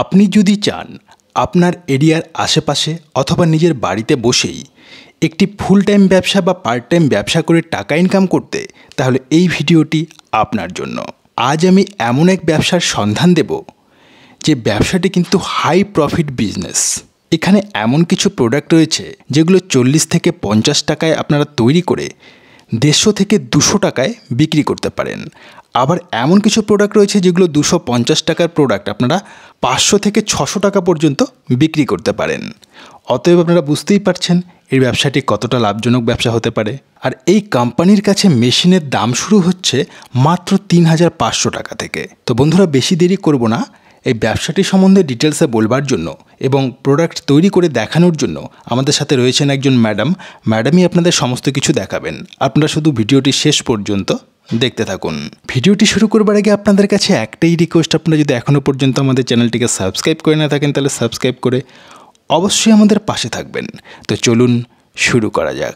আপনি যদি চান আপনার এরিয়ার আশেপাশে অথবা নিজের বাড়িতে বসেই একটি ফুল টাইম ব্যবসা বা পার্ট টাইম ব্যবসা করে টাকা ইনকাম করতে তাহলে এই ভিডিওটি আপনার জন্য আজ আমি এমন এক ব্যবসার সন্ধান দেব যে ব্যবসাটি কিন্তু হাই প্রফিট বিজনেস এখানে এমন কিছু প্রোডাক্ট রয়েছে যেগুলো চল্লিশ থেকে পঞ্চাশ টাকায় আপনারা তৈরি করে দেড়শো থেকে দুশো টাকায় বিক্রি করতে পারেন আবার এমন কিছু প্রোডাক্ট রয়েছে যেগুলো দুশো পঞ্চাশ টাকার প্রোডাক্ট আপনারা পাঁচশো থেকে ছশো টাকা পর্যন্ত বিক্রি করতে পারেন অতএব আপনারা বুঝতেই পারছেন এই ব্যবসাটি কতটা লাভজনক ব্যবসা হতে পারে আর এই কোম্পানির কাছে মেশিনের দাম শুরু হচ্ছে মাত্র তিন হাজার পাঁচশো টাকা থেকে তো বন্ধুরা বেশি দেরি করব না এই ব্যবসাটি সম্বন্ধে ডিটেলসে বলবার জন্য এবং প্রোডাক্ট তৈরি করে দেখানোর জন্য আমাদের সাথে রয়েছেন একজন ম্যাডাম ম্যাডামই আপনাদের সমস্ত কিছু দেখাবেন আপনারা শুধু ভিডিওটি শেষ পর্যন্ত দেখতে থাকুন ভিডিওটি শুরু করবার আগে আপনাদের কাছে একটাই রিকোয়েস্ট আপনারা যদি এখনও পর্যন্ত আমাদের চ্যানেলটিকে সাবস্ক্রাইব করে না থাকেন তাহলে সাবস্ক্রাইব করে অবশ্যই আমাদের পাশে থাকবেন তো চলুন শুরু করা যাক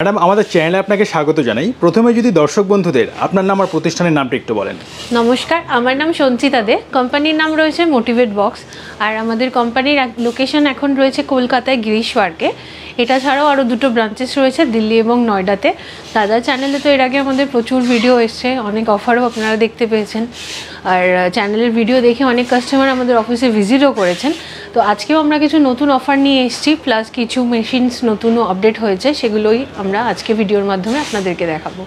ম্যাডাম আমাদের চ্যানেলে আপনাকে স্বাগত জানাই প্রথমে যদি দর্শক বন্ধুদের আপনার নাম আর প্রতিষ্ঠানের নামটা একটু বলেন নমস্কার আমার নাম সঞ্চিতা দে কোম্পানির নাম রয়েছে মোটিভেট বক্স আর আমাদের কোম্পানির লোকেশন এখন রয়েছে কলকাতায় গিরিশ পার্কে এটা ছাড়াও আরও দুটো ব্রাঞ্চেস রয়েছে দিল্লি এবং নয়ডাতে দাদা চ্যানেলে তো এর আগে আমাদের প্রচুর ভিডিও এসছে অনেক অফারও আপনারা দেখতে পেয়েছেন আর চ্যানেলের ভিডিও দেখে অনেক কাস্টমার আমাদের অফিসে ভিজিটও করেছেন তো আজকেও আমরা কিছু নতুন অফার নিয়ে এসেছি প্লাস কিছু মেশিনস নতুনও আপডেট হয়েছে সেগুলোই আমরা আজকে ভিডিওর মাধ্যমে আপনাদেরকে দেখাবো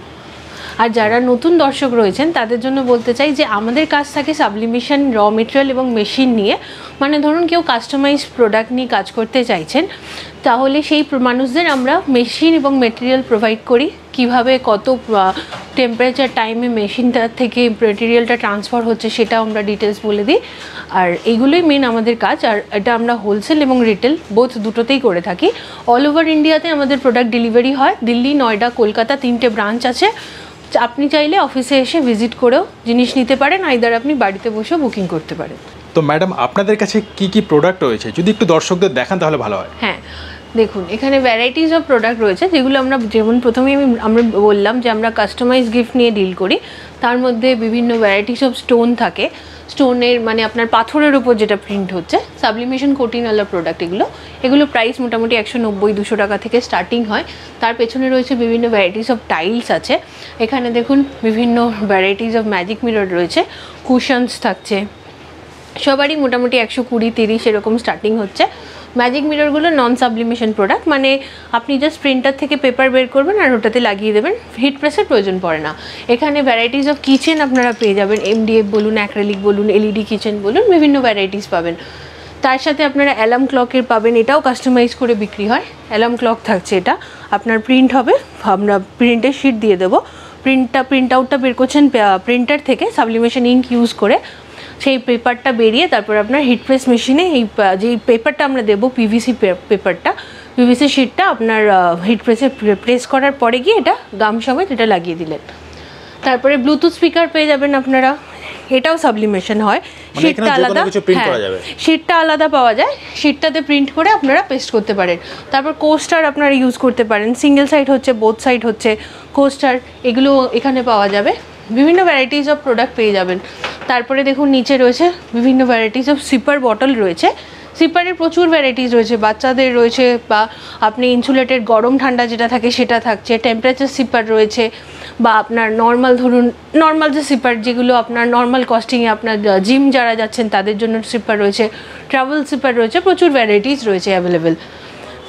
আর যারা নতুন দর্শক রয়েছেন তাদের জন্য বলতে চাই যে আমাদের কাজ থাকে সাবলিমিশন র মেটেরিয়াল এবং মেশিন নিয়ে মানে ধরুন কেউ কাস্টমাইজ প্রোডাক্ট নিয়ে কাজ করতে চাইছেন তাহলে সেই মানুষদের আমরা মেশিন এবং মেটেরিয়াল প্রোভাইড করি কিভাবে কত টেম্পারেচার টাইমে মেশিনটার থেকে মেটেরিয়ালটা ট্রান্সফার হচ্ছে সেটা আমরা ডিটেলস বলে দিই আর এইগুলোই মেন আমাদের কাজ আর এটা আমরা হোলসেল এবং রিটেল বোথ দুটোতেই করে থাকি অল ওভার ইন্ডিয়াতে আমাদের প্রোডাক্ট ডেলিভারি হয় দিল্লি নয়ডা কলকাতা তিনটে ব্রাঞ্চ আছে আপনি চাইলে অফিসে এসে ভিজিট করেও জিনিস নিতে পারেন আইদার আপনি বাড়িতে বসেও বুকিং করতে পারেন তো ম্যাডাম আপনাদের কাছে কি কি প্রোডাক্ট রয়েছে যদি একটু দর্শকদের দেখান তাহলে ভালো হয় হ্যাঁ দেখুন এখানে ভ্যারাইটিস অফ প্রোডাক্ট রয়েছে যেগুলো আমরা যেমন প্রথমে আমি আমরা বললাম যে আমরা কাস্টমাইজ গিফট নিয়ে ডিল করি তার মধ্যে বিভিন্ন ভ্যারাইটিস অফ স্টোন থাকে স্টোনের মানে আপনার পাথরের উপর যেটা প্রিন্ট হচ্ছে সাবলিমেশন কোটিনওয়ালা প্রোডাক্ট এগুলো এগুলো প্রাইস মোটামুটি একশো নব্বই দুশো টাকা থেকে স্টার্টিং হয় তার পেছনে রয়েছে বিভিন্ন ভ্যারাইটিস অফ টাইলস আছে এখানে দেখুন বিভিন্ন ভ্যারাইটিস অফ ম্যাজিক মিরর রয়েছে কুশনস থাকছে সবারই মোটামুটি একশো কুড়ি তিরিশ এরকম স্টার্টিং হচ্ছে ম্যাজিক মিররগুলো নন সাবলিমেশন প্রোডাক্ট মানে আপনি জাস্ট প্রিন্টার থেকে পেপার বের করবেন আর ওটাতে লাগিয়ে দেবেন হিট প্রেসের প্রয়োজন পড়ে না এখানে ভ্যারাইটিস অফ কিচেন আপনারা পেয়ে যাবেন এমডিএফ বলুন অ্যাক্রেলিক বলুন এলইডি কিচেন e বলুন বিভিন্ন ভ্যারাইটিস পাবেন তার সাথে আপনারা অ্যালার্ম ক্লকের পাবেন এটাও কাস্টমাইজ করে বিক্রি হয় অ্যালার্ম ক্লক থাকছে এটা আপনার প্রিন্ট হবে আমরা প্রিন্টের শিট দিয়ে দেবো প্রিন্টটা প্রিন্ট আউটটা বের করছেন প্রিন্টার থেকে সাবলিমেশন ইঙ্ক ইউজ করে সেই পেপারটা বেরিয়ে তারপর আপনার হিট প্রেস মেশিনে এই যে পেপারটা আমরা দেবো পিভিসি পেপারটা পিভিসি শিটটা আপনার হিট প্রেসে প্রেস করার পরে গিয়ে এটা গাম সমেত এটা লাগিয়ে দিলেন তারপরে ব্লুটুথ স্পিকার পেয়ে যাবেন আপনারা এটাও সাবলিমেশন হয় শিটটা মানে আলাদা শিটটা হ্যাঁ, আলাদা পাওয়া যায় শিটটাতে প্রিন্ট করে আপনারা পেস্ট করতে পারেন তারপর কোস্টার আপনারা ইউজ করতে পারেন সিঙ্গেল সাইড হচ্ছে বোথ সাইড হচ্ছে কোস্টার এগুলো এখানে পাওয়া যাবে বিভিন্ন ভ্যারাইটিস অফ প্রোডাক্ট পেয়ে যাবেন তারপরে দেখুন নিচে রয়েছে বিভিন্ন ভ্যারাইটিস অফ সিপার বটল রয়েছে সিপারের প্রচুর ভ্যারাইটিস রয়েছে বাচ্চাদের রয়েছে বা আপনি ইনসুলেটেড গরম ঠান্ডা যেটা থাকে সেটা থাকছে টেম্পারেচার সিপার রয়েছে বা আপনার নর্মাল ধরুন নর্মাল যে সিপার যেগুলো আপনার নর্মাল কস্টিংয়ে আপনার জিম যারা যাচ্ছেন তাদের জন্য সিপার রয়েছে ট্রাভেল সিপার রয়েছে প্রচুর ভ্যারাইটিস রয়েছে অ্যাভেলেবেল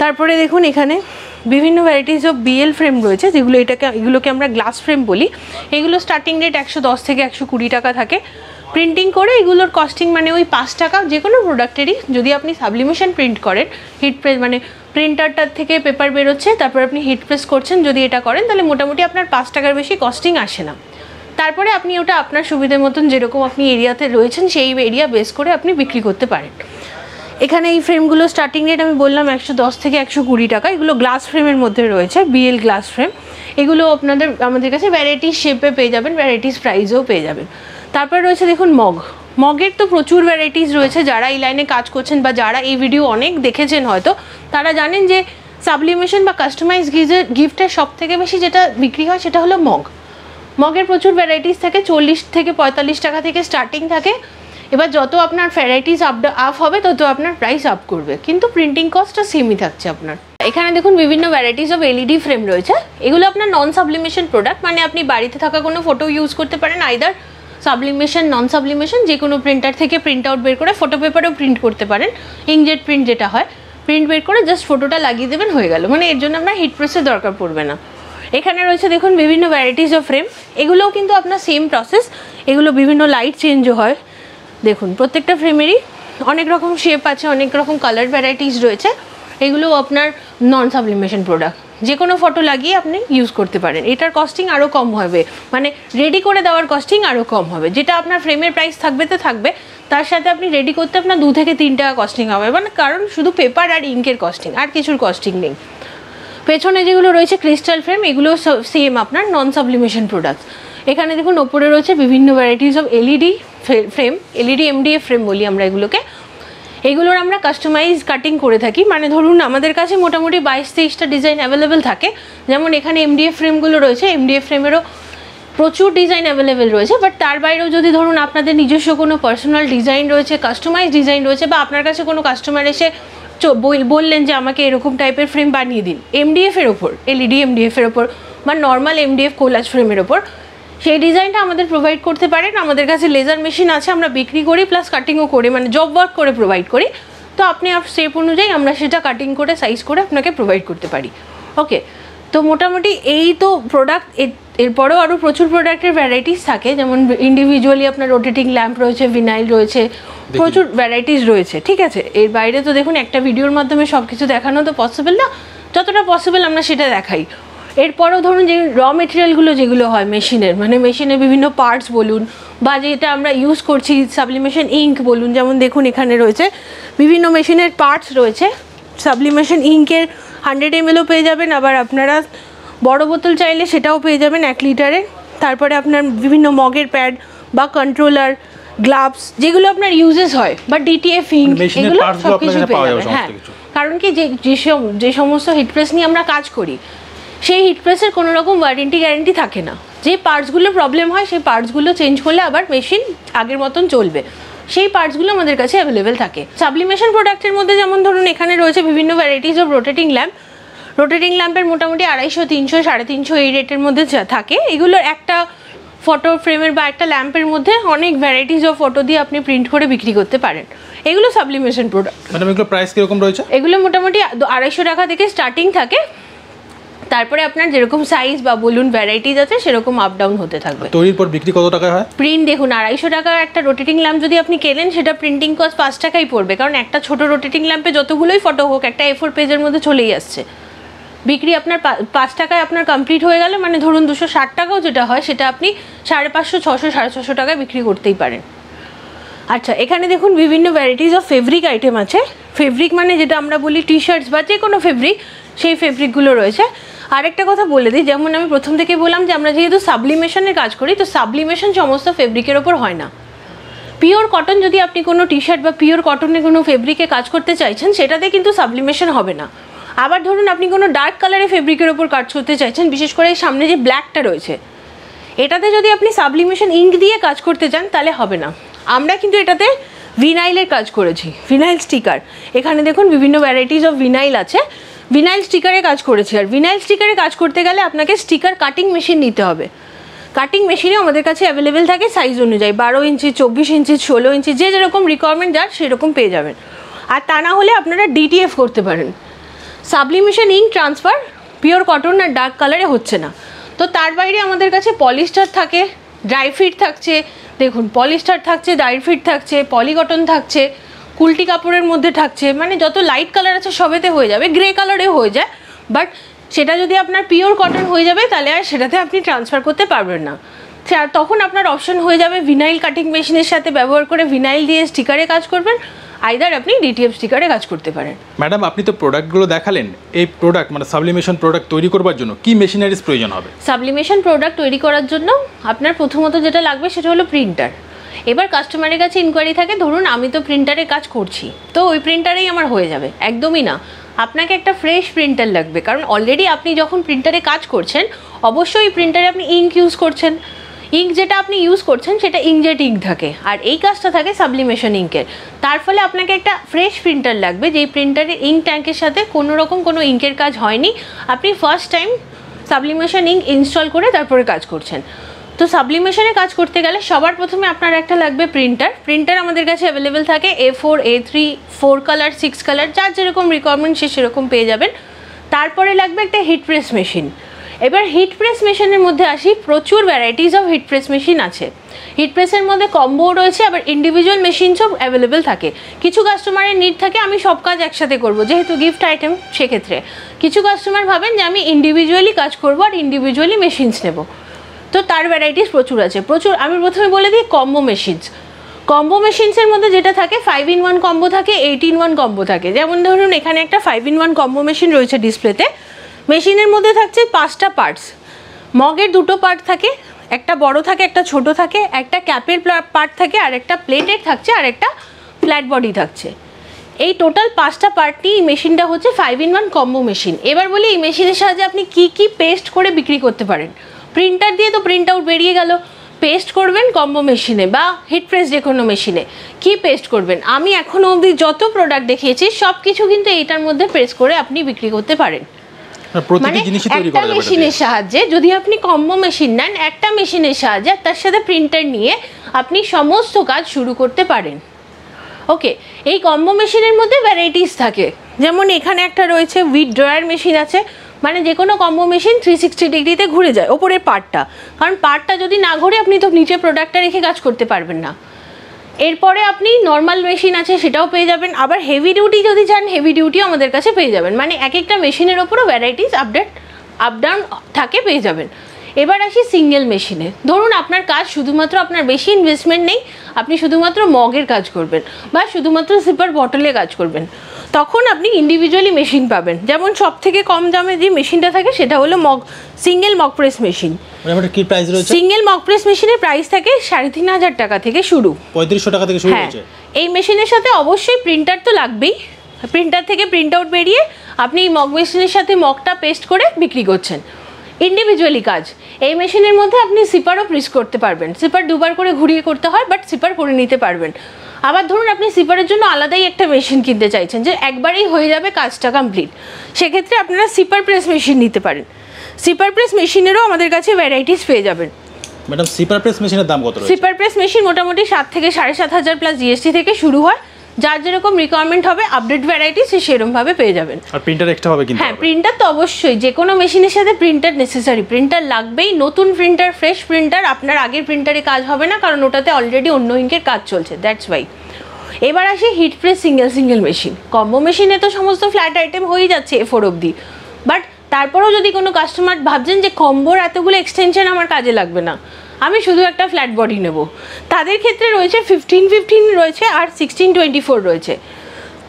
তারপরে দেখুন এখানে বিভিন্ন ভ্যারাইটিস অফ বিএল ফ্রেম রয়েছে যেগুলো এটাকে এগুলোকে আমরা গ্লাস ফ্রেম বলি এগুলো স্টার্টিং রেট একশো দশ থেকে একশো কুড়ি টাকা থাকে প্রিন্টিং করে এগুলোর কস্টিং মানে ওই পাঁচ টাকা যে কোনো প্রোডাক্টেরই যদি আপনি সাবলিমেশন প্রিন্ট করেন হিট প্রেস মানে প্রিন্টারটার থেকে পেপার বেরোচ্ছে তারপর আপনি হিট প্রেস করছেন যদি এটা করেন তাহলে মোটামুটি আপনার পাঁচ টাকার বেশি কস্টিং আসে না তারপরে আপনি ওটা আপনার সুবিধে মতন যেরকম আপনি এরিয়াতে রয়েছেন সেই এরিয়া বেস করে আপনি বিক্রি করতে পারেন এখানে এই ফ্রেমগুলো স্টার্টিং রেট আমি বললাম একশো দশ থেকে একশো কুড়ি টাকা এগুলো গ্লাস ফ্রেমের মধ্যে রয়েছে বিএল গ্লাস ফ্রেম এগুলো আপনাদের আমাদের কাছে ভ্যারাইটিস শেপে পেয়ে যাবেন ভ্যারাইটিস প্রাইজেও পেয়ে যাবেন তারপর রয়েছে দেখুন মগ মগের তো প্রচুর ভ্যারাইটিস রয়েছে যারা এই লাইনে কাজ করছেন বা যারা এই ভিডিও অনেক দেখেছেন হয়তো তারা জানেন যে সাবলিমেশন বা কাস্টমাইজ গিফটের সব থেকে বেশি যেটা বিক্রি হয় সেটা হলো মগ মগের প্রচুর ভ্যারাইটিস থাকে চল্লিশ থেকে পঁয়তাল্লিশ টাকা থেকে স্টার্টিং থাকে এবার যত আপনার ভ্যারাইটিস আপ আপ হবে তত আপনার প্রাইস আপ করবে কিন্তু প্রিন্টিং কস্টটা সেমই থাকছে আপনার এখানে দেখুন বিভিন্ন ভ্যারাইটিস অফ এলইডি ফ্রেম রয়েছে এগুলো আপনার নন সাবলিমেশন প্রোডাক্ট মানে আপনি বাড়িতে থাকা কোনো ফটো ইউজ করতে পারেন আইদার সাবলিমেশন নন সাবলিমেশন যে কোনো প্রিন্টার থেকে প্রিন্ট আউট বের করে ফটো পেপারেও প্রিন্ট করতে পারেন ইংজেট প্রিন্ট যেটা হয় প্রিন্ট বের করে জাস্ট ফটোটা লাগিয়ে দেবেন হয়ে গেল মানে এর জন্য আপনার হিট প্রেসের দরকার পড়বে না এখানে রয়েছে দেখুন বিভিন্ন ভ্যারাইটিস অফ ফ্রেম এগুলোও কিন্তু আপনার সেম প্রসেস এগুলো বিভিন্ন লাইট চেঞ্জও হয় দেখুন প্রত্যেকটা ফ্রেমেরই অনেক রকম শেপ আছে অনেক রকম কালার ভ্যারাইটিস রয়েছে এগুলো আপনার নন সাবলিমেশন প্রোডাক্ট যে কোনো ফটো লাগিয়ে আপনি ইউজ করতে পারেন এটার কস্টিং আরও কম হবে মানে রেডি করে দেওয়ার কস্টিং আরও কম হবে যেটা আপনার ফ্রেমের প্রাইস থাকবে তো থাকবে তার সাথে আপনি রেডি করতে আপনার দু থেকে তিন টাকা কস্টিং হবে মানে কারণ শুধু পেপার আর ইঙ্কের কস্টিং আর কিছুর কস্টিং নেই পেছনে যেগুলো রয়েছে ক্রিস্টাল ফ্রেম এগুলো সেম আপনার নন সাবলিমেশন প্রোডাক্ট এখানে দেখুন ওপরে রয়েছে বিভিন্ন varieties of LED frame LED MDF frame বলি আমরা এগুলোকে এগুলোর আমরা কাস্টমাইজ কাটিং করে থাকি মানে ধরুন আমাদের কাছে মোটামুটি বাইশ তেইশটা ডিজাইন অ্যাভেলেবেল থাকে যেমন এখানে এমডিএফ ফ্রেমগুলো রয়েছে এমডিএফ ফ্রেমেরও প্রচুর ডিজাইন অ্যাভেলেবেল রয়েছে বাট তার বাইরেও যদি ধরুন আপনাদের নিজস্ব কোনো পার্সোনাল ডিজাইন রয়েছে কাস্টমাইজ ডিজাইন রয়েছে বা আপনার কাছে কোনো কাস্টমার এসে বললেন যে আমাকে এরকম টাইপের ফ্রেম বানিয়ে দিন এমডিএফের ওপর e এলইডি এমডিএফের ওপর বা নর্মাল এমডিএফ কোলাজ ফ্রেমের ওপর সেই ডিজাইনটা আমাদের প্রোভাইড করতে পারেন আমাদের কাছে লেজার মেশিন আছে আমরা বিক্রি করি প্লাস কাটিংও করি মানে জব ওয়ার্ক করে প্রোভাইড করি তো আপনি সেপ অনুযায়ী আমরা সেটা কাটিং করে সাইজ করে আপনাকে প্রোভাইড করতে পারি ওকে তো মোটামুটি এই তো প্রোডাক্ট এরপরেও আরও প্রচুর প্রোডাক্টের ভ্যারাইটিস থাকে যেমন ইন্ডিভিজুয়ালি আপনার রোটেটিং ল্যাম্প রয়েছে ভিনাইল রয়েছে প্রচুর ভ্যারাইটিস রয়েছে ঠিক আছে এর বাইরে তো দেখুন একটা ভিডিওর মাধ্যমে সব কিছু দেখানো তো পসিবল না যতটা পসিবল আমরা সেটা দেখাই এরপরও ধরুন যে র মেটেরিয়ালগুলো যেগুলো হয় মেশিনের মানে মেশিনের বিভিন্ন পার্টস বলুন বা যেটা আমরা ইউজ করছি সাবলিমেশন ইঙ্ক বলুন যেমন দেখুন এখানে রয়েছে বিভিন্ন মেশিনের পার্টস রয়েছে সাবলিমেশন ইঙ্কের হান্ড্রেড এমএলও পেয়ে যাবেন আবার আপনারা বড় বোতল চাইলে সেটাও পেয়ে যাবেন এক লিটারে তারপরে আপনার বিভিন্ন মগের প্যাড বা কন্ট্রোলার গ্লাভস যেগুলো আপনার ইউজেস হয় বা ডিটিএফ মানে ইঙ্ক এগুলো সব হ্যাঁ। কিছু পেয়ে যাবেন হ্যাঁ কারণ কি যে যে সমস্ত হিটপ্রেস নিয়ে আমরা কাজ করি সেই হিট প্রেসের কোনো রকম ওয়ারেন্টি গ্যারেন্টি থাকে না যে পার্টসগুলো প্রবলেম হয় সেই পার্টসগুলো চেঞ্জ করলে আবার মেশিন আগের মতন চলবে সেই পার্টসগুলো আমাদের কাছে অ্যাভেলেবেল থাকে সাবলিমেশন প্রোডাক্টের মধ্যে যেমন ধরুন এখানে রয়েছে বিভিন্ন varieties of rotating lamp rotating ল্যাম্পের মোটামুটি আড়াইশো তিনশো সাড়ে তিনশো এই রেটের মধ্যে থাকে এগুলো একটা ফটো ফ্রেমের বা একটা ল্যাম্পের মধ্যে অনেক ভ্যারাইটিস অফ ফটো দিয়ে আপনি প্রিন্ট করে বিক্রি করতে পারেন এগুলো সাবলিমেশন প্রোডাক্ট প্রাইস কীরকম রয়েছে এগুলো মোটামুটি আড়াইশো টাকা থেকে স্টার্টিং থাকে তারপরে আপনার যেরকম সাইজ বা বলুন ভ্যারাইটিজ আছে সেরকম আপ ডাউন হতে থাকবে তৈরির পর বিক্রি কত টাকা হয় প্রিন্ট দেখুন আড়াইশো টাকা একটা রোটেটিং ল্যাম্প যদি আপনি কেনেন সেটা প্রিন্টিং কস্ট পাঁচ টাকাই পড়বে কারণ একটা ছোট রোটেটিং ল্যাম্পে যতগুলোই ফটো হোক একটা এফোর পেজের মধ্যে চলেই আসছে বিক্রি আপনার পাঁচ টাকায় আপনার কমপ্লিট হয়ে গেল মানে ধরুন দুশো ষাট টাকাও যেটা হয় সেটা আপনি সাড়ে পাঁচশো ছশো সাড়ে ছশো টাকায় বিক্রি করতেই পারেন আচ্ছা এখানে দেখুন বিভিন্ন ভ্যারাইটিস অফ ফেব্রিক আইটেম আছে ফেব্রিক মানে যেটা আমরা বলি টি শার্টস বা যে কোনো ফেব্রিক সেই ফেব্রিকগুলো রয়েছে আরেকটা কথা বলে দিই যেমন আমি প্রথম থেকে বললাম যে আমরা যেহেতু সাবলিমেশনের কাজ করি তো সাবলিমেশন সমস্ত ফেব্রিকের ওপর হয় না পিওর কটন যদি আপনি কোনো টি শার্ট বা পিওর কটনে কোনো ফেব্রিকে কাজ করতে চাইছেন সেটাতে কিন্তু সাবলিমেশন হবে না আবার ধরুন আপনি কোনো ডার্ক কালারের ফেব্রিকের ওপর কাজ করতে চাইছেন বিশেষ করে এই সামনে যে ব্ল্যাকটা রয়েছে এটাতে যদি আপনি সাবলিমেশন ইঙ্ক দিয়ে কাজ করতে চান তাহলে হবে না আমরা কিন্তু এটাতে ভিনাইলের কাজ করেছি ভিনাইল স্টিকার এখানে দেখুন বিভিন্ন ভ্যারাইটিস অফ ভিনাইল আছে ভিনাইল স্টিকারে কাজ করেছি আর ভিনাইল স্টিকারে কাজ করতে গেলে আপনাকে স্টিকার কাটিং মেশিন নিতে হবে কাটিং মেশিনে আমাদের কাছে অ্যাভেলেবেল থাকে সাইজ অনুযায়ী বারো ইঞ্চি চব্বিশ ইঞ্চি ষোলো ইঞ্চি যে যেরকম রিকোয়ারমেন্ট যার সেরকম পেয়ে যাবেন আর তা না হলে আপনারা ডিটিএফ করতে পারেন sublimation ink transfer pure cotton আর ডার্ক কালারে হচ্ছে না তো তার বাইরে আমাদের কাছে পলিস্টার থাকে ড্রাই ফিট থাকছে দেখুন পলিস্টার থাকছে ড্রাই ফিট থাকছে পলিকটন থাকছে কুলটি কাপড়ের মধ্যে থাকছে মানে যত লাইট কালার আছে সবেতে হয়ে যাবে গ্রে কালারে হয়ে যায় বাট সেটা যদি আপনার পিওর কটন হয়ে যাবে তাহলে আর সেটাতে আপনি ট্রান্সফার করতে পারবেন না তখন আপনার অপশন হয়ে যাবে ভিনাইল কাটিং মেশিনের সাথে ব্যবহার করে ভিনাইল দিয়ে স্টিকারে কাজ করবেন আইদার আপনি ডিটিএফ স্টিকারে কাজ করতে পারেন ম্যাডাম আপনি তো প্রোডাক্টগুলো দেখালেন এই প্রোডাক্ট মানে সাবলিমেশন প্রোডাক্ট তৈরি করবার জন্য কি মেশিনারিজ প্রয়োজন হবে সাবলিমেশন প্রোডাক্ট তৈরি করার জন্য আপনার প্রথমত যেটা লাগবে সেটা হলো প্রিন্টার এবার কাস্টমারের কাছে ইনকোয়ারি থাকে ধরুন আমি তো প্রিন্টারে কাজ করছি তো ওই প্রিন্টারেই আমার হয়ে যাবে একদমই না আপনাকে একটা ফ্রেশ প্রিন্টার লাগবে কারণ অলরেডি আপনি যখন প্রিন্টারে কাজ করছেন অবশ্যই প্রিন্টারে আপনি ইঙ্ক ইউজ করছেন ইঙ্ক যেটা আপনি ইউজ করছেন সেটা ইঙ্কজেট ইঙ্ক থাকে আর এই কাজটা থাকে সাবলিমেশন ইঙ্কের তার ফলে আপনাকে একটা ফ্রেশ প্রিন্টার লাগবে যেই প্রিন্টারে ইঙ্ক ট্যাঙ্কের সাথে কোনো রকম কোনো ইঙ্কের কাজ হয়নি আপনি first time sublimation ink install করে তারপরে কাজ করছেন তো সাবলিমেশনে কাজ করতে গেলে সবার প্রথমে আপনার একটা লাগবে প্রিন্টার প্রিন্টার আমাদের কাছে অ্যাভেলেবেল থাকে A four A three four colour six colour যার যেরকম রিকোয়ারমেন্ট সে সেরকম পেয়ে যাবেন তারপরে লাগবে একটা হিট প্রেস মেশিন এবার হিট প্রেস মেশিনের মধ্যে আসি প্রচুর varieties of heat press machine আছে হিট প্রেসের মধ্যে কম্বো রয়েছে আবার ইন্ডিভিজুয়াল মেশিনসও অ্যাভেলেবেল থাকে কিছু কাস্টমারের নিড থাকে আমি সব কাজ একসাথে করব যেহেতু গিফট আইটেম সেক্ষেত্রে কিছু কাস্টমার ভাবেন যে আমি ইন্ডিভিজুয়ালি কাজ করব আর ইন্ডিভিজুয়ালি মেশিনস নেব তো তার ভ্যারাইটিস প্রচুর আছে প্রচুর আমি প্রথমে বলে দিই কম্বো মেশিনস কম্বো মেশিনসের মধ্যে যেটা থাকে ফাইভ ইন ওয়ান কম্বো থাকে এইট ইন ওয়ান কম্বো থাকে যেমন ধরুন এখানে একটা five in one combo machine রয়েছে ডিসপ্লেতে মেশিনের মধ্যে থাকছে পাঁচটা পার্টস মগের দুটো পার্ট থাকে একটা বড় থাকে একটা ছোট থাকে একটা ক্যাপের পার্ট থাকে আর একটা প্লেটের থাকছে আর একটা ফ্ল্যাট বডি থাকছে এই টোটাল পাঁচটা পার্ট নিয়ে এই মেশিনটা হচ্ছে five in one combo machine এবার বলি এই মেশিনের সাহায্যে আপনি কি কি পেস্ট করে বিক্রি করতে পারেন প্রিন্টার দিয়ে তো প্রিন্ট আউট বেরিয়ে গেল পেস্ট করবেন কম্বো মেশিনে বা হিট প্রেস যে কোনো মেশিনে কি পেস্ট করবেন আমি এখনও অবধি যত প্রোডাক্ট দেখিয়েছি সব কিছু কিন্তু এইটার মধ্যে প্রেস করে আপনি বিক্রি করতে পারেন হ্যাঁ, মানে মেশিনের সাহায্যে যদি আপনি কম্বো মেশিন নেন একটা মেশিনের সাহায্যে তার সাথে প্রিন্টার নিয়ে আপনি সমস্ত কাজ শুরু করতে পারেন ওকে এই কম্বো মেশিনের মধ্যে ভ্যারাইটিস থাকে যেমন এখানে একটা রয়েছে উইথ ড্রয়ার মেশিন আছে মানে যে কোনো কম্বো মেশিন থ্রি সিক্সটি ডিগ্রিতে ঘুরে যায় ওপরের পার্টটা কারণ পার্টটা যদি না ঘুরে আপনি তো নিচে প্রোডাক্টটা রেখে কাজ করতে পারবেন না এরপরে আপনি নর্মাল মেশিন আছে সেটাও পেয়ে যাবেন আবার হেভি ডিউটি যদি চান হেভি ডিউটিও আমাদের কাছে পেয়ে যাবেন মানে এক একটা মেশিনের ওপরও ভ্যারাইটিস আপডেট আপডাউন থাকে পেয়ে যাবেন এবার আসি সিঙ্গেল মেশিনে ধরুন আপনার কাজ শুধুমাত্র আপনার বেশি ইনভেস্টমেন্ট নেই আপনি শুধুমাত্র মগের কাজ করবেন বা শুধুমাত্র সিপার বটলে কাজ করবেন তখন আপনি ইন্ডিভিজুয়ালি মেশিন পাবেন যেমন সব থেকে কম দামে যে মেশিনটা থাকে সেটা হলো mug single mug press machine single mug press মেশিনের প্রাইস থাকে সাড়ে তিন হাজার টাকা থেকে শুরু পঁয়ত্রিশশো টাকা থেকে হ্যাঁ এই মেশিনের সাথে অবশ্যই প্রিন্টার তো লাগবেই প্রিন্টার থেকে প্রিন্ট আউট বেরিয়ে আপনি এই মগ মেশিনের সাথে মগটা পেস্ট করে বিক্রি করছেন ইন্ডিভিজুয়ালি কাজ এই মেশিনের মধ্যে আপনি সিপারও প্রিস করতে পারবেন সিপার দুবার করে ঘুরিয়ে করতে হয় বাট সিপার করে নিতে পারবেন আবার ধরুন আপনি সিপারের জন্য আলাদাই একটা মেশিন কিনতে চাইছেন যে একবারেই হয়ে যাবে কাজটা কমপ্লিট সেক্ষেত্রে আপনারা সিপার প্রেস মেশিন নিতে পারেন সিপার প্রেস মেশিনেরও আমাদের কাছে ভ্যারাইটিস পেয়ে যাবেন ম্যাডাম সিপার প্রেস মেশিনের দাম কত সিপার প্রেস মেশিন মোটামুটি সাত থেকে সাড়ে সাত হাজার প্লাস জিএসটি থেকে শুরু হয় যার যেরকম রিকোয়ারমেন্ট হবে আপডেট ভ্যারাইটি সে সেরকমভাবে পেয়ে যাবেন আর প্রিন্টার এক্সট্রা হবে কিন্তু হ্যাঁ প্রিন্টার তো অবশ্যই যে কোনো মেশিনের সাথে প্রিন্টার নেসেসারি প্রিন্টার লাগবেই নতুন প্রিন্টার ফ্রেশ প্রিন্টার আপনার আগের প্রিন্টারে কাজ হবে না কারণ ওটাতে অলরেডি অন্য ইঙ্কের কাজ চলছে দ্যাটস ওয়াই এবার আসে heat press single single machine combo মেশিনে তো সমস্ত ফ্ল্যাট আইটেম হয়েই যাচ্ছে এ ফোর অবধি বাট তারপরেও যদি কোনো কাস্টমার ভাবছেন যে কম্বোর এতগুলো এক্সটেনশন আমার কাজে লাগবে না আমি শুধু একটা ফ্ল্যাট বডি নেব তাদের ক্ষেত্রে রয়েছে ফিফটিন ফিফটিন রয়েছে আর সিক্সটিন টোয়েন্টি ফোর রয়েছে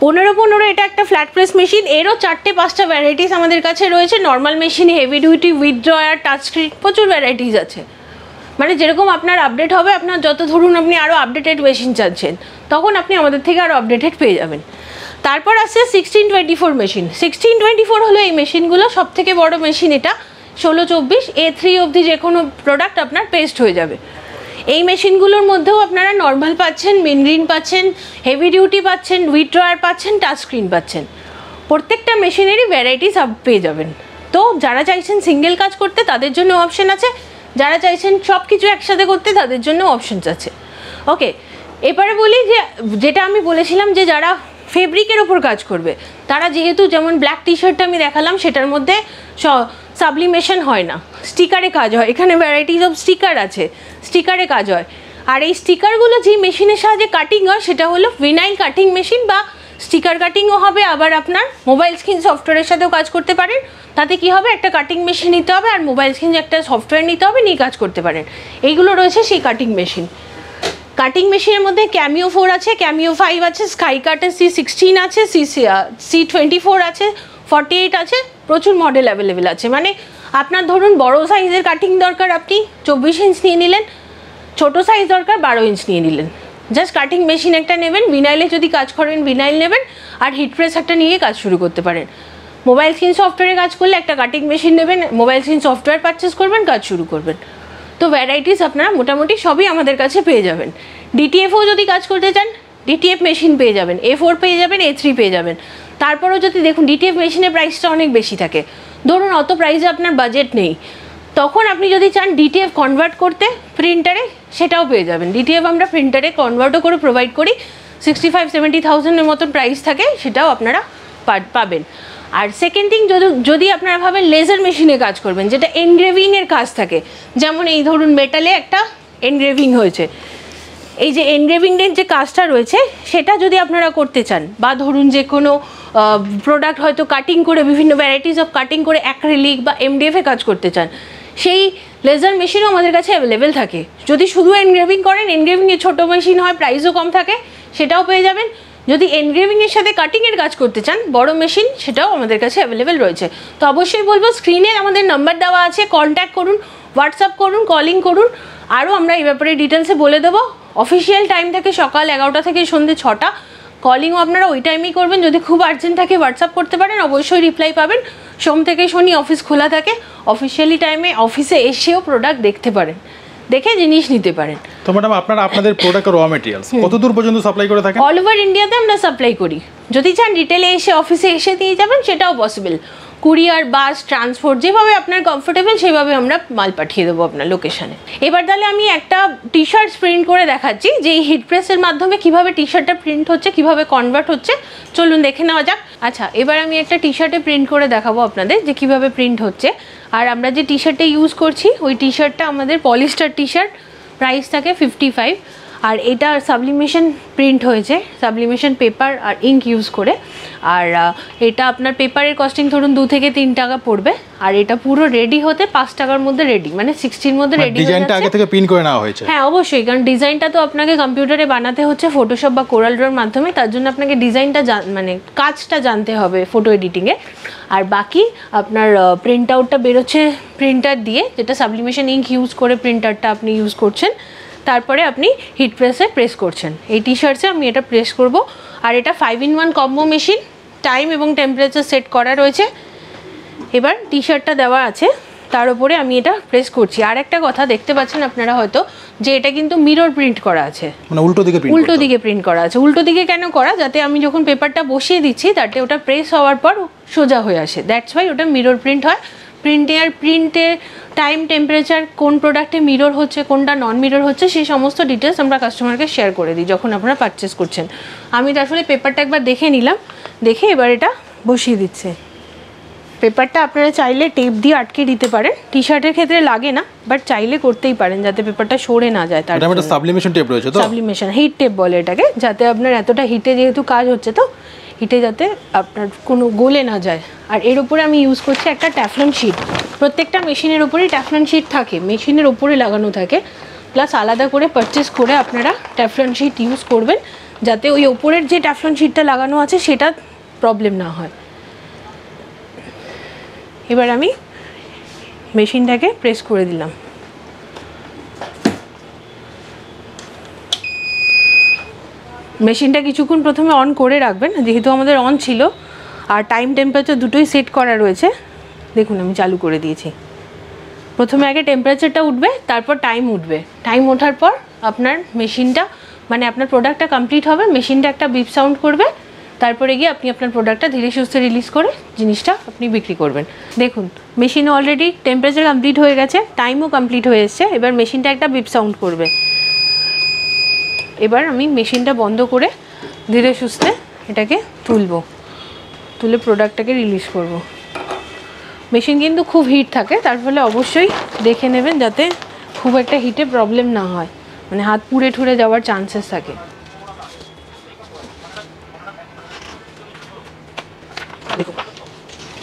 পনেরো পনেরো এটা একটা ফ্ল্যাট প্রেস মেশিন এরও চারটে পাঁচটা ভ্যারাইটিস আমাদের কাছে রয়েছে normal machine heavy duty with drawer touch screen প্রচুর ভ্যারাইটিস আছে মানে যেরকম আপনার আপডেট হবে আপনার যত ধরুন আপনি আরও আপডেটেড মেশিন চাচ্ছেন তখন আপনি আমাদের থেকে আরও আপডেটেড পেয়ে যাবেন তারপর আসছে sixteen twenty four machine sixteen twenty four হলো এই মেশিনগুলো সব থেকে বড় মেশিন এটা ষোলো চব্বিশ এ থ্রি অবধি যে কোনো প্রোডাক্ট আপনার পেস্ট হয়ে যাবে এই মেশিনগুলোর মধ্যেও আপনারা নর্মাল পাচ্ছেন মেন পাচ্ছেন হেভি ডিউটি পাচ্ছেন উইড্রয়ার পাচ্ছেন টাচ স্ক্রিন পাচ্ছেন প্রত্যেকটা মেশিনেরই ভ্যারাইটিস আপ পেয়ে যাবেন তো যারা চাইছেন সিঙ্গেল কাজ করতে তাদের জন্য অপশন আছে যারা চাইছেন সব কিছু একসাথে করতে তাদের জন্য অপশনস আছে ওকে এবারে বলি যে যেটা আমি বলেছিলাম যে যারা ফেব্রিকের ওপর কাজ করবে তারা যেহেতু যেমন ব্ল্যাক টি শার্টটা আমি দেখালাম সেটার মধ্যে সাবলিমেশন হয় না স্টিকারে কাজ হয় এখানে ভ্যারাইটিস অফ স্টিকার আছে স্টিকারে কাজ হয় আর এই স্টিকারগুলো যে মেশিনের সাহায্যে কাটিং হয় সেটা হলো ভিনাইল কাটিং মেশিন বা স্টিকার কাটিংও হবে আবার আপনার মোবাইল স্ক্রিন সফটওয়্যারের সাথেও কাজ করতে পারেন তাতে কি হবে একটা কাটিং মেশিন নিতে হবে আর মোবাইল স্ক্রিন একটা সফটওয়্যার নিতে হবে নিয়ে কাজ করতে পারেন এইগুলো রয়েছে সেই কাটিং মেশিন কাটিং মেশিনের মধ্যে ক্যামিও ফোর আছে ক্যামিও ফাইভ আছে স্কাই কাটের সি সিক্সটিন আছে সি সি টোয়েন্টি ফোর আছে ফর্টি এইট আছে প্রচুর মডেল অ্যাভেলেবেল আছে মানে আপনার ধরুন বড় সাইজের কাটিং দরকার আপনি চব্বিশ ইঞ্চ নিয়ে নিলেন ছোট সাইজ দরকার বারো ইঞ্চ নিয়ে নিলেন জাস্ট কাটিং মেশিন একটা নেবেন ভিনাইলে যদি কাজ করেন ভিনাইল নেবেন আর হিট প্রেস একটা নিয়ে কাজ শুরু করতে পারেন মোবাইল স্ক্রিন সফটওয়্যারে কাজ করলে একটা কাটিং মেশিন নেবেন মোবাইল স্ক্রিন সফটওয়্যার পারচেস করবেন কাজ শুরু করবেন তো ভ্যারাইটিস আপনারা মোটামুটি সবই আমাদের কাছে পেয়ে যাবেন ডিটিএফও যদি কাজ করতে চান ডিটিএফ মেশিন পেয়ে যাবেন এ ফোর পেয়ে যাবেন এ থ্রি পেয়ে যাবেন তারপরেও যদি দেখুন ডিটিএফ মেশিনের প্রাইসটা অনেক বেশি থাকে ধরুন অত প্রাইসে আপনার বাজেট নেই তখন আপনি যদি চান ডিটিএফ কনভার্ট করতে প্রিন্টারে সেটাও পেয়ে যাবেন ডিটিএফ আমরা প্রিন্টারে কনভার্টও করে প্রোভাইড করি সিক্সটি ফাইভ সেভেন্টি থাউজেন্ডের মতন প্রাইস থাকে সেটাও আপনারা পাবেন আর সেকেন্ড থিং যদি যদি আপনারা ভাবেন লেজার মেশিনে কাজ করবেন যেটা এনগ্রেভিংয়ের কাজ থাকে যেমন এই ধরুন মেটালে একটা এনগ্রেভিং হয়েছে এই যে এনগ্রেভিংয়ের যে কাজটা রয়েছে সেটা যদি আপনারা করতে চান বা ধরুন যে কোনো প্রোডাক্ট হয়তো কাটিং করে বিভিন্ন ভ্যারাইটিস অফ কাটিং করে অ্যাক্রিলিক বা এমডিএফে কাজ করতে চান সেই লেজার মেশিনও আমাদের কাছে অ্যাভেলেবেল থাকে যদি শুধু এনগ্রেভিং করেন এনগ্রেভিংয়ে ছোটো মেশিন হয় প্রাইসও কম থাকে সেটাও পেয়ে যাবেন যদি এনগ্রেভিংয়ের সাথে কাটিংয়ের কাজ করতে চান বড় মেশিন সেটাও আমাদের কাছে অ্যাভেলেবেল রয়েছে তো অবশ্যই বলবো স্ক্রিনে আমাদের নাম্বার দেওয়া আছে কন্ট্যাক্ট করুন হোয়াটসঅ্যাপ করুন কলিং করুন আরও আমরা এই ব্যাপারে ডিটেলসে বলে দেবো অফিসিয়াল টাইম থেকে সকাল এগারোটা থেকে সন্ধ্যে ছটা কলিংও আপনারা ওই টাইমেই করবেন যদি খুব আর্জেন্ট থাকে হোয়াটসঅ্যাপ করতে পারেন অবশ্যই রিপ্লাই পাবেন সোম থেকে শনি অফিস খোলা থাকে অফিসিয়ালি টাইমে অফিসে এসেও প্রোডাক্ট দেখতে পারেন দেখে জিনিস নিতে পারেন তো ম্যাডাম আপনারা আপনাদের প্রোডাক্ট র ম্যাটেরিয়ালস কতদূর পর্যন্ত সাপ্লাই করে থাকেন অল ওভার ইন্ডিয়াতে আমরা সাপ্লাই করি যদি চান রিটেলে এসে অফিসে এসে দিয়ে যাবেন সেটাও পসিবল কুরিয়ার বাস ট্রান্সপোর্ট যেভাবে আপনার কমফোর্টেবল সেভাবে আমরা মাল পাঠিয়ে দেবো আপনার লোকেশানে এবার তাহলে আমি একটা টি শার্ট প্রিন্ট করে দেখাচ্ছি যে এই হিট প্রেসের মাধ্যমে কিভাবে টি শার্টটা প্রিন্ট হচ্ছে কিভাবে কনভার্ট হচ্ছে চলুন দেখে নেওয়া যাক আচ্ছা এবার আমি একটা টি শার্টে প্রিন্ট করে দেখাবো আপনাদের যে কিভাবে প্রিন্ট হচ্ছে আর আমরা যে টি শার্টটা ইউজ করছি ওই টি শার্টটা আমাদের পলিস্টার টি শার্ট প্রাইস থাকে ফিফটি ফাইভ আর এটা সাবলিমেশন প্রিন্ট হয়েছে সাবলিমেশন পেপার আর ইঙ্ক ইউজ করে আর এটা আপনার পেপারের কস্টিং ধরুন দু থেকে তিন টাকা পড়বে আর এটা পুরো রেডি হতে পাঁচ টাকার মধ্যে রেডি মানে সিক্সটির মধ্যে রেডি মানে ডিজাইনটা আগে থেকে প্রিন্ট করে নেওয়া হয়েছে হ্যাঁ অবশ্যই কারণ ডিজাইনটা তো আপনাকে কম্পিউটারে বানাতে হচ্ছে ফটোশপ বা কোরাল ড্রোর মাধ্যমে তার জন্য আপনাকে ডিজাইনটা মানে কাজটা জানতে হবে ফটো এডিটিংয়ে আর বাকি আপনার প্রিন্ট আউটটা বেরোচ্ছে প্রিন্টার দিয়ে যেটা সাবলিমেশন ইঙ্ক ইউজ করে প্রিন্টারটা আপনি ইউজ করছেন তারপরে আপনি হিট প্রেসে প্রেস করছেন এই টি শার্টসে আমি এটা প্রেস করব আর এটা five in one combo machine time এবং টেম্পারেচার সেট করা রয়েছে এবার টি শার্টটা দেওয়া আছে তার উপরে আমি এটা প্রেস করছি আর একটা কথা দেখতে পাচ্ছেন আপনারা হয়তো যে এটা কিন্তু মিরর প্রিন্ট করা আছে মানে উল্টো দিকে উল্টো দিকে প্রিন্ট করা আছে উল্টো দিকে কেন করা যাতে আমি যখন পেপারটা বসিয়ে দিচ্ছি তাতে ওটা প্রেস হওয়ার পর সোজা হয়ে আসে দ্যাটস ওয়াই ওটা মিরর প্রিন্ট হয় প্রিন্টে আর প্রিন্টে টাইম টেম্পারেচার কোন প্রোডাক্টে মিরর হচ্ছে কোনটা নন মিরর হচ্ছে সেই সমস্ত ডিটেলস আমরা কাস্টমারকে শেয়ার করে দিই যখন আপনারা পারচেস করছেন আমি তার ফলে পেপারটা একবার দেখে নিলাম দেখে এবার এটা বসিয়ে দিচ্ছে পেপারটা আপনারা চাইলে টেপ দিয়ে আটকে দিতে পারেন টি শার্টের ক্ষেত্রে লাগে না বাট চাইলে করতেই পারেন যাতে পেপারটা সরে না যায় তার সাবলিমেশন টেপ রয়েছে তো সাবলিমেশন হিট টেপ বলে এটাকে যাতে আপনার এতটা হিটে যেহেতু কাজ হচ্ছে তো হিটে যাতে আপনার কোনো গলে না যায় আর এর উপরে আমি ইউজ করছি একটা ট্যাফলন শিট প্রত্যেকটা মেশিনের উপরেই ট্যাফলন শিট থাকে মেশিনের ওপরে লাগানো থাকে প্লাস আলাদা করে পারচেস করে আপনারা ট্যাফলন শিট ইউজ করবেন যাতে ওই ওপরের যে ট্যাফলন শিটটা লাগানো আছে সেটা প্রবলেম না হয় এবার আমি মেশিনটাকে প্রেস করে দিলাম মেশিনটা কিছুক্ষণ প্রথমে অন করে রাখবেন যেহেতু আমাদের অন ছিল আর টাইম টেম্পারেচার দুটোই সেট করা রয়েছে দেখুন আমি চালু করে দিয়েছি প্রথমে আগে টেম্পারেচারটা উঠবে তারপর টাইম উঠবে টাইম ওঠার পর আপনার মেশিনটা মানে আপনার প্রোডাক্টটা কমপ্লিট হবে মেশিনটা একটা বিপ সাউন্ড করবে তারপরে গিয়ে আপনি আপনার প্রোডাক্টটা ধীরে সুস্থে রিলিজ করে জিনিসটা আপনি বিক্রি করবেন দেখুন মেশিন অলরেডি টেম্পারেচার কমপ্লিট হয়ে গেছে টাইমও কমপ্লিট হয়ে এসছে এবার মেশিনটা একটা বিপ সাউন্ড করবে এবার আমি মেশিনটা বন্ধ করে ধীরে সুস্থে এটাকে তুলব তুলে প্রোডাক্টটাকে রিলিজ করব। মেশিন কিন্তু খুব হিট থাকে তার ফলে অবশ্যই দেখে নেবেন যাতে খুব একটা হিটে প্রবলেম না হয় মানে হাত পুড়ে ঠুড়ে যাওয়ার চান্সেস থাকে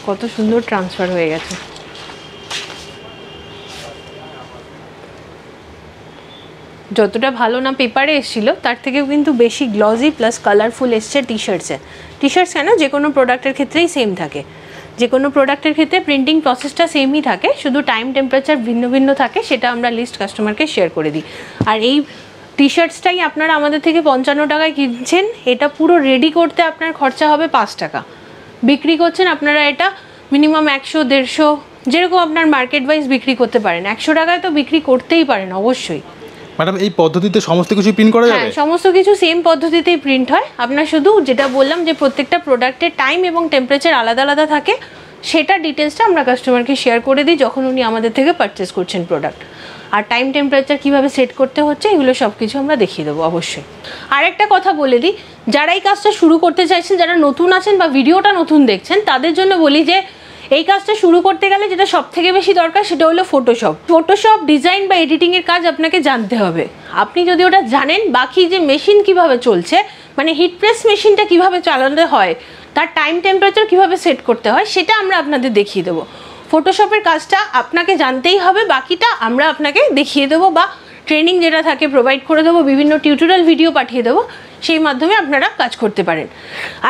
কত সুন্দর ট্রান্সফার হয়ে গেছে যতটা ভালো না পেপারে এসেছিল তার থেকেও কিন্তু বেশি গ্লজি প্লাস কালারফুল এসছে টি শার্টসে টি শার্টস কেন যে কোনো প্রোডাক্টের ক্ষেত্রেই সেম থাকে যে কোনো প্রোডাক্টের ক্ষেত্রে প্রিন্টিং প্রসেসটা সেমই থাকে শুধু টাইম টেম্পারেচার ভিন্ন ভিন্ন থাকে সেটা আমরা লিস্ট কাস্টমারকে শেয়ার করে দিই আর এই টি শার্টসটাই আপনারা আমাদের থেকে পঞ্চান্ন টাকায় কিনছেন এটা পুরো রেডি করতে আপনার খরচা হবে পাঁচ টাকা বিক্রি করছেন আপনারা এটা মিনিমাম একশো দেড়শো যেরকম আপনার মার্কেট ওয়াইজ বিক্রি করতে পারেন একশো টাকায় তো বিক্রি করতেই পারেন অবশ্যই ম্যাডাম এই পদ্ধতিতে সমস্ত কিছু প্রিন্ট করা হ্যাঁ, যাবে সমস্ত কিছু সেম পদ্ধতিতেই প্রিন্ট হয় আপনার শুধু যেটা বললাম যে প্রত্যেকটা প্রোডাক্টের টাইম এবং টেম্পারেচার আলাদা আলাদা থাকে সেটা ডিটেলসটা আমরা কাস্টমারকে শেয়ার করে দিই যখন উনি আমাদের থেকে পারচেস করছেন প্রোডাক্ট আর টাইম টেম্পারেচার কীভাবে সেট করতে হচ্ছে এগুলো সব কিছু আমরা দেখিয়ে দেবো অবশ্যই আর একটা কথা বলে দিই যারা এই কাজটা শুরু করতে চাইছেন যারা নতুন আছেন বা ভিডিওটা নতুন দেখছেন তাদের জন্য বলি যে এই কাজটা শুরু করতে গেলে যেটা সব থেকে বেশি দরকার সেটা হলো ফটোশপ ফটোশপ ডিজাইন বা এডিটিংয়ের কাজ আপনাকে জানতে হবে আপনি যদি ওটা জানেন বাকি যে মেশিন কিভাবে চলছে মানে হিট প্রেস মেশিনটা কিভাবে চালানো হয় তার টাইম টেম্পারেচার কিভাবে সেট করতে হয় সেটা আমরা আপনাদের দেখিয়ে দেবো ফটোশপের কাজটা আপনাকে জানতেই হবে বাকিটা আমরা আপনাকে দেখিয়ে দেবো বা ট্রেনিং যেটা থাকে প্রোভাইড করে দেবো বিভিন্ন টিউটোরিয়াল ভিডিও পাঠিয়ে দেবো সেই মাধ্যমে আপনারা কাজ করতে পারেন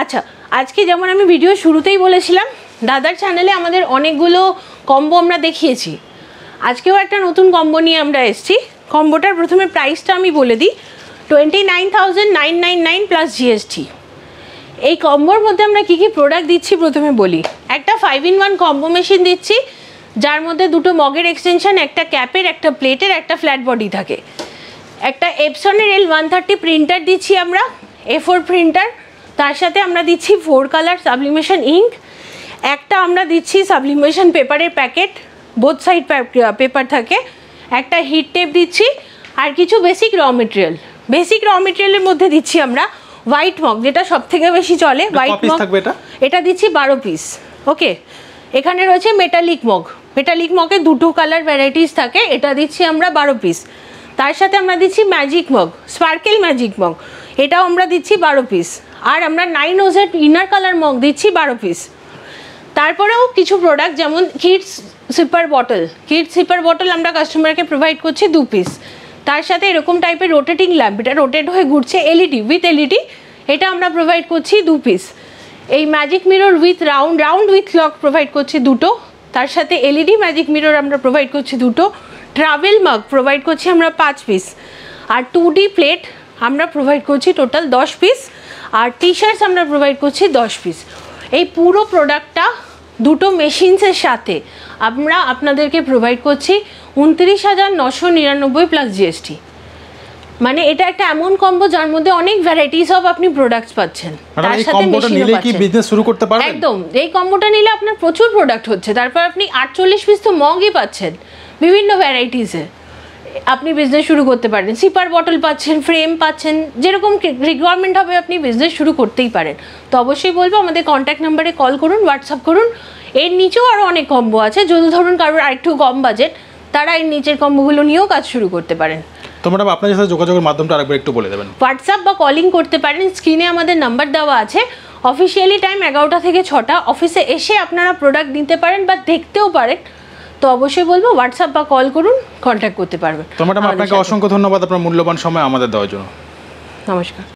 আচ্ছা আজকে যেমন আমি ভিডিও শুরুতেই বলেছিলাম দাদার চ্যানেলে আমাদের অনেকগুলো কম্বো আমরা দেখিয়েছি আজকেও একটা নতুন কম্বো নিয়ে আমরা এসেছি কম্বোটার প্রথমে প্রাইসটা আমি বলে দিই twenty nine nine nine nine plus GST এই কম্বোর মধ্যে আমরা কী কী প্রোডাক্ট দিচ্ছি প্রথমে বলি একটা five in one combo machine দিচ্ছি যার মধ্যে দুটো মগের এক্সটেনশন একটা ক্যাপের একটা প্লেটের একটা ফ্ল্যাট বডি থাকে একটা এপসনের এল ওয়ান থার্টি প্রিন্টার দিচ্ছি আমরা এ ফোর প্রিন্টার তার সাথে আমরা দিচ্ছি ফোর কালার সাবলিমেশন ইঙ্ক একটা আমরা দিচ্ছি সাবলিমেশন পেপারের প্যাকেট বোথ সাইড পেপার থাকে একটা হিট টেপ দিচ্ছি আর কিছু বেসিক র মেটেরিয়াল বেসিক র মেটেরিয়ালের মধ্যে দিচ্ছি আমরা হোয়াইট মগ যেটা সব থেকে বেশি চলে হোয়াইট মগ এটা দিচ্ছি বারো পিস ওকে এখানে রয়েছে মেটালিক মগ মেটালিক মগে দুটো কালার ভ্যারাইটিস থাকে এটা দিচ্ছি আমরা বারো পিস তার সাথে আমরা দিচ্ছি magic mug sparkle magic mug এটাও আমরা দিচ্ছি বারো পিস আর আমরা nine OZ inner colour mug দিচ্ছি বারো পিস তারপরেও কিছু প্রোডাক্ট যেমন kids super bottle kids super bottle আমরা কাস্টমারকে প্রোভাইড করছি দু পিস তার সাথে এরকম টাইপের রোটেটিং ল্যাম্প এটা রোটেট হয়ে ঘুরছে এলইডি উইথ এলইডি এটা আমরা প্রোভাইড করছি দু পিস এই magic mirror with round round with lock provide করছি দুটো তার সাথে এলইডি ম্যাজিক মিরর আমরা প্রোভাইড করছি দুটো ট্রাভেল মাগ প্রোভাইড করছি আমরা পাঁচ পিস আর টু ডি প্লেট আমরা প্রোভাইড করছি টোটাল দশ পিস আর টি শার্টস আমরা প্রোভাইড করছি দশ পিস এই পুরো প্রোডাক্টটা দুটো মেশিনসের সাথে আমরা আপনাদেরকে প্রোভাইড করছি উনত্রিশ হাজার নশো নিরানব্বই প্লাস জিএসটি মানে এটা একটা এমন কম্বো যার মধ্যে অনেক ভ্যারাইটিস অফ আপনি প্রোডাক্টস পাচ্ছেন মানে তার সাথে মেশিনও পাচ্ছেন বিজনেস শুরু করতে পারবেন একদম এই কম্বোটা নিলে আপনার প্রচুর প্রোডাক্ট হচ্ছে তারপর আপনি 48 পিস তো মগই পাচ্ছেন বিভিন্ন ভ্যারাইটিসে আপনি বিজনেস শুরু করতে পারেন সিপার বটল পাচ্ছেন ফ্রেম পাচ্ছেন যেরকম রিকোয়ারমেন্ট হবে আপনি বিজনেস শুরু করতেই পারেন তো অবশ্যই বলবো আমাদের কন্ট্যাক্ট নাম্বারে কল করুন হোয়াটসঅ্যাপ করুন এর নিচেও আরও অনেক কম্বো আছে যদি ধরুন কারোর আরেকটু কম বাজেট তারা এর নিচের কম্বোগুলো নিয়েও কাজ শুরু করতে পারেন তো ম্যাডাম আপনার সাথে যোগাযোগের মাধ্যমটা আরেকবার একটু বলে দেবেন হোয়াটসঅ্যাপ বা কলিং করতে পারেন স্ক্রিনে আমাদের নাম্বার দেওয়া আছে অফিসিয়ালি টাইম এগারোটা থেকে ছটা অফিসে এসে আপনারা প্রোডাক্ট নিতে পারেন বা দেখতেও পারেন তো অবশ্যই বলবো হোয়াটসঅ্যাপ বা কল করুন কন্ট্যাক্ট করতে পারবেন তো ম্যাডাম আপনাকে অসংখ্য ধন্যবাদ আপনার মূল্যবান সময় আমাদের দেওয়ার জন্য নমস্কার